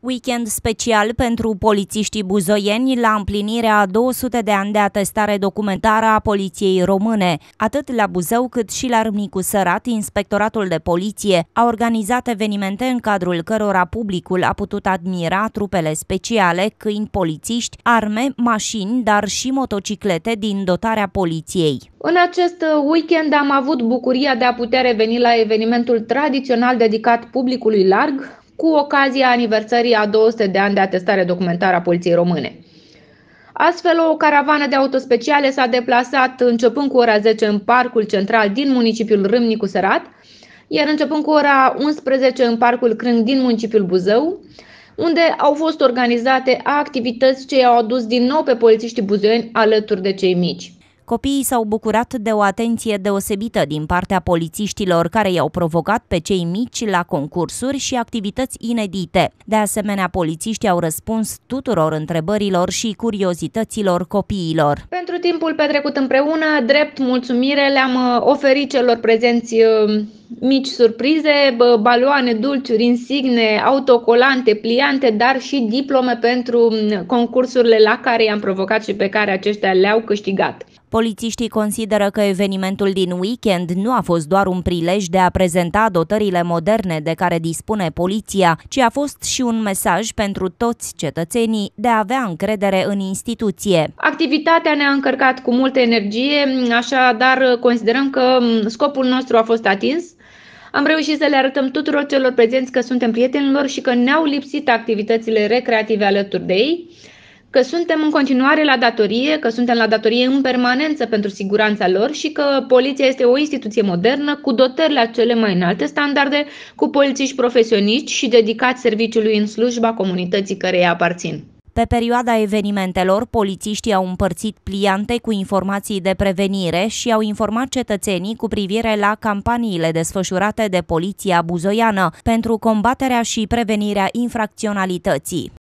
Weekend special pentru polițiștii buzoieni la împlinirea a 200 de ani de atestare documentară a Poliției Române. Atât la Buzău cât și la Râmnicu Sărat, Inspectoratul de Poliție a organizat evenimente în cadrul cărora publicul a putut admira trupele speciale, câini polițiști, arme, mașini, dar și motociclete din dotarea poliției. În acest uh, weekend am avut bucuria de a putea reveni la evenimentul tradițional dedicat publicului larg, cu ocazia aniversării a 200 de ani de atestare documentară a Poliției Române. Astfel, o caravană de autospeciale s-a deplasat începând cu ora 10 în Parcul Central din municipiul Râmnicu Sărat, iar începând cu ora 11 în Parcul Crâng din municipiul Buzău, unde au fost organizate activități ce i-au adus din nou pe polițiștii buzoieni alături de cei mici. Copiii s-au bucurat de o atenție deosebită din partea polițiștilor care i-au provocat pe cei mici la concursuri și activități inedite. De asemenea, polițiștii au răspuns tuturor întrebărilor și curiozităților copiilor. Pentru timpul petrecut împreună, drept mulțumire le-am uh, oferit celor prezenți uh, mici surprize, baloane, dulciuri, insigne, autocolante, pliante, dar și diplome pentru mm, concursurile la care i-am provocat și pe care aceștia le-au câștigat. Polițiștii consideră că evenimentul din weekend nu a fost doar un prilej de a prezenta dotările moderne de care dispune poliția, ci a fost și un mesaj pentru toți cetățenii de a avea încredere în instituție. Activitatea ne-a încărcat cu multă energie, așadar uh, considerăm că um, scopul nostru a fost atins. Am reușit să le arătăm tuturor celor prezenți că suntem prietenilor și că ne-au lipsit activitățile recreative alături de ei că suntem în continuare la datorie, că suntem la datorie în permanență pentru siguranța lor și că poliția este o instituție modernă cu dotări la cele mai înalte standarde, cu polițiști profesioniști și dedicați serviciului în slujba comunității care îi aparțin. Pe perioada evenimentelor, polițiștii au împărțit pliante cu informații de prevenire și au informat cetățenii cu privire la campaniile desfășurate de Poliția Buzoiană pentru combaterea și prevenirea infracționalității.